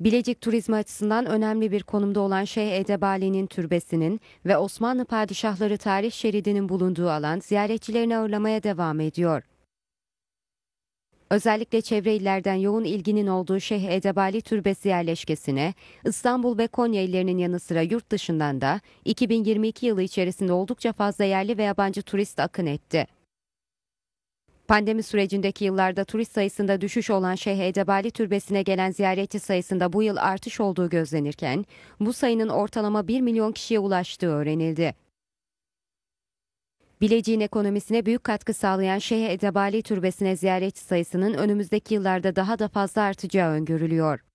Bilecik turizmi açısından önemli bir konumda olan Şeyh Edebali'nin türbesinin ve Osmanlı padişahları tarih şeridinin bulunduğu alan ziyaretçilerini ağırlamaya devam ediyor. Özellikle çevre illerden yoğun ilginin olduğu Şeyh Edebali Türbesi yerleşkesine İstanbul ve Konya illerinin yanı sıra yurt dışından da 2022 yılı içerisinde oldukça fazla yerli ve yabancı turist akın etti. Pandemi sürecindeki yıllarda turist sayısında düşüş olan Şeyh Edebali Türbesi'ne gelen ziyaretçi sayısında bu yıl artış olduğu gözlenirken, bu sayının ortalama 1 milyon kişiye ulaştığı öğrenildi. Bilecik'in ekonomisine büyük katkı sağlayan Şeyh Edebali Türbesi'ne ziyaretçi sayısının önümüzdeki yıllarda daha da fazla artacağı öngörülüyor.